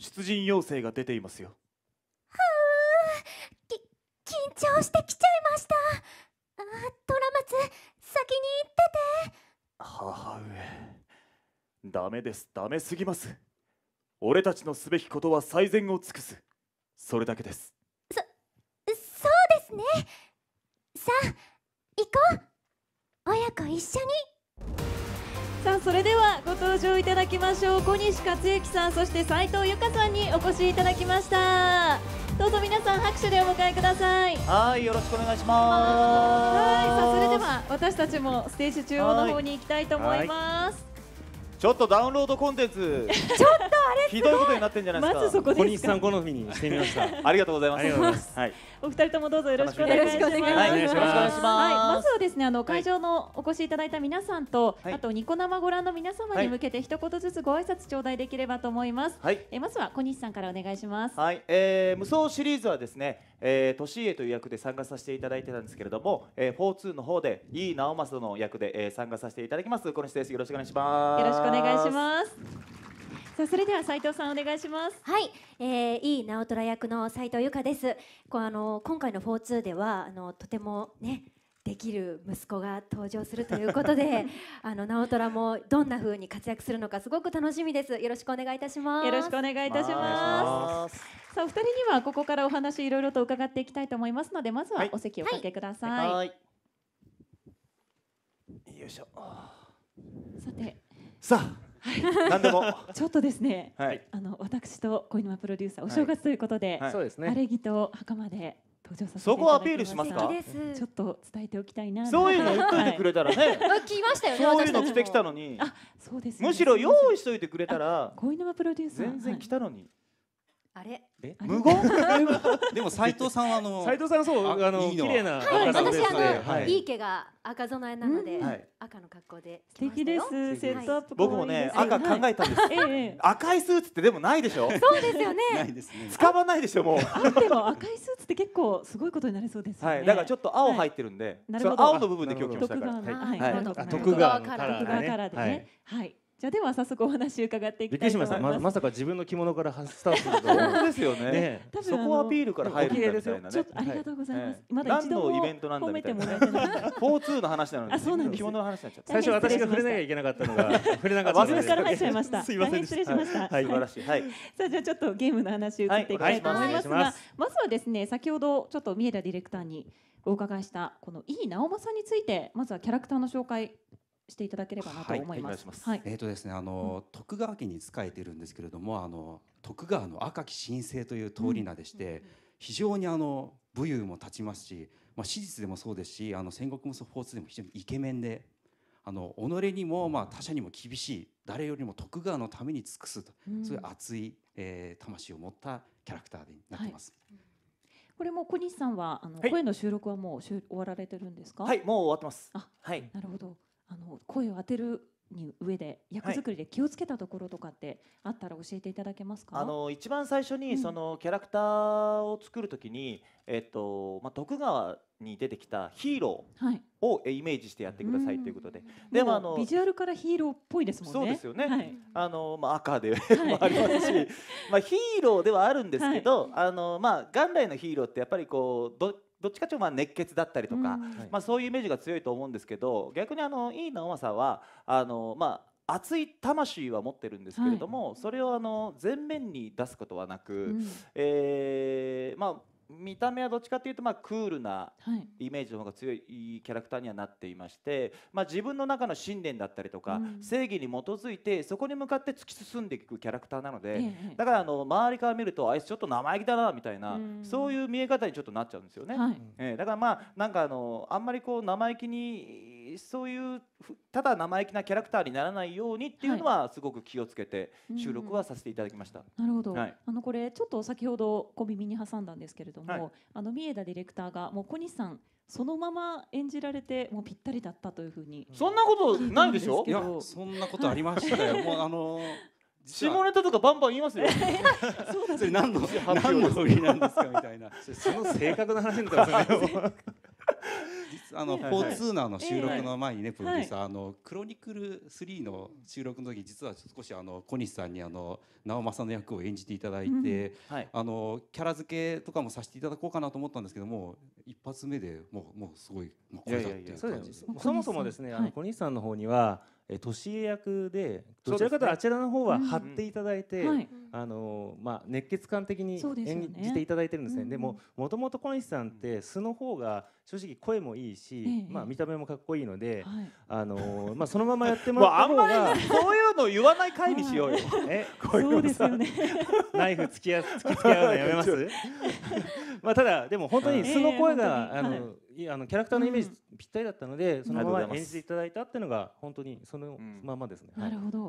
出陣要請が出ていますよはあき緊張してきちゃいましたあ虎松先に行ってて母上ダメですダメすぎます俺たちのすべきことは最善を尽くすそれだけですそそうですねさあ行こう親子一緒にさあそれではご登場いただきましょう小西克幸さんそして斉藤由香さんにお越しいただきましたどうぞ皆さん拍手でお迎えくださいはいよろしくお願いしますはいさあそれでは私たちもステージ中央の方に行きたいと思いますちょっとダウンロードコンテンツ ちょっとひどいことになってんじゃないですか。まずそこですか。小西さん好みにしてみました。ありがとうございます。ますはい。お二人ともどうぞよろしくお願いします。はい、まずはですね、あの会場のお越しいただいた皆さんと、はい、あとニコ生ご覧の皆様に向けて一言ずつご挨拶頂戴できればと思います。はい。えまずは小西さんからお願いします。はい。えー、無双シリーズはですね、えー、年家という役で参加させていただいてたんですけれども、えー、4-2の方で井伊直政の役で、えー、参加させていただきます。小西です。よろしくお願いします。よろしくお願いします。さあそれでは斉藤さんお願いします。はい、えー、いい直虎役の斉藤由香です。こうあの今回のフォーツーではあのとてもね。できる息子が登場するということで あの直虎もどんな風に活躍するのかすごく楽しみですよろしくお願いいたしますよろしくお願いいたしますさあお二人にはここからお話いろいろと伺っていきたいと思いますのでまずはお席をおかけください、はいはい、よいしょさてさあ何でも。ちょっとですね、はい、あの私と小沼プロデューサー、お正月ということで、はいはい、あれぎと袴で。登場させそこアピールしますかちょっと伝えておきたいなそういうの言っといてくれたらね、はい、来ましたよねそういうの着てきたのにあそうです、ね、むしろ用意しといてくれたら小沼プロデューサー全然来たのに、あれ無言 でも斉藤さんはあの斉藤さんそうあの綺麗なはい私あの、はい、い毛が赤備えなので、赤の格好で素敵ですセットアップ僕もね赤考えたんです、赤いスーツってでもないでしょそうですよねないですね使わないでしょもうでも赤いスーツって結構すごいことになりそうです、はいだからちょっと青入ってるんで、はい、青の部分で今日来ましたから徳川のカラーでねはいじゃでは早速お話伺っていきたいと思います。ままさか自分の着物からスタートするとですよね。ね多分そこアピールから入るみたいなね。ありがとうございます。はい、まだ一度イベントもんだみいフォーツーの話なのに。あ、そうなんです。着物の話になっちゃった。最初私が触れなきゃいけなかったのが触れなかったからっちゃいました。すいません失礼しました。はい、素晴らしい。はい。さあじゃあちょっとゲームの話をっていきたいと思いますが、まずはですね先ほどちょっと三枝ディレクターにお伺いしたこの井伊直政についてまずはキャラクターの紹介していただければなと思います。はい、えっ、ー、とですね、あの、うん、徳川家に仕えているんですけれども、あの徳川の赤き神聖という通り名でして、うん、非常にあの武勇も立ちますし、まあ史実でもそうですし、あの戦国フォースでも非常にイケメンで、あの己にもまあ他者にも厳しい、誰よりも徳川のために尽くすと、うん、そういう熱い、えー、魂を持ったキャラクターになってます。はいこれも小西さんはあの、はい、声の収録はもう終わられてるんですか。はい、もう終わってます。あ、はい。なるほど。あの声を当てるに上で役作りで気をつけたところとかってあったら教えていただけますか、あの一番最初にそのキャラクターを作る時に、うん、えっとまあ、徳川に出てきたヒーローをイメージしてやってくださいということで、はい、でもあのビジュアルからヒーローっぽいですもんね。そうですよね。はい、あのまあ赤で もありますし、まあヒーローではあるんですけど、はい、あのまあ元来のヒーローってやっぱりこうどどっちかというとまあ熱血だったりとか、まあ、そういうイメージが強いと思うんですけど逆にあのいい直政はあの、まあ、熱い魂は持ってるんですけれども、はい、それをあの前面に出すことはなく、うん、えー、まあ見た目はどっちかっていうとまあクールなイメージの方が強いキャラクターにはなっていまして、まあ、自分の中の信念だったりとか、正義に基づいてそこに向かって突き進んでいくキャラクターなので、だからあの周りから見るとあいつちょっと生意気だなみたいな、そういう見え方にちょっとなっちゃうんですよね。えだからまあなんかあのあんまりこう生意気にそういうただ生意気なキャラクターにならないようにっていうのはすごく気をつけて収録はさせていただきました。うんうん、なるほど、はい、あのこれちょっと先ほど小耳に挟んだんですけれども、はい、あの三枝ディレクターがもう小西さんそのまま演じられてもうぴったりだったというふうに、うん、そんなことないでしょいやそんなことありましたよ、もうあのー下ネタとかバンバン言いますよ。そうですね、何の何の振りなんですかみたいな。その正確な話だったら あの、フォーツーナーの収録の前にね、プロデューサー、あの、クロニクル3の収録の時、実は少し、あの、小西さんに、あの。直政の役を演じていただいて、あの、キャラ付けとかもさせていただこうかなと思ったんですけども。一発目でもう、もう、すごい、もう、これだっていう感じです。そもそもですね、あの、小西さんの方には。え年家役でどちらかというとあちらの方は張っていただいて、ね、あのまあ、熱血感的に演じていただいてるんですね、ね、でももともと小西さんって素の方が正直声もいいし、ええ、まあ、見た目もかっこいいので、はい、あのまあ、そのままやってもらった方が そういうの言わない回にしようよ。え そうですよねナイフ突きや突きつけ合うのやめます まあただでも本当に素の声が、えー、あの、はい、あのキャラクターのイメージぴったりだったのでそのまま演じていただいたっていうのが本当にそのままですね。なるほど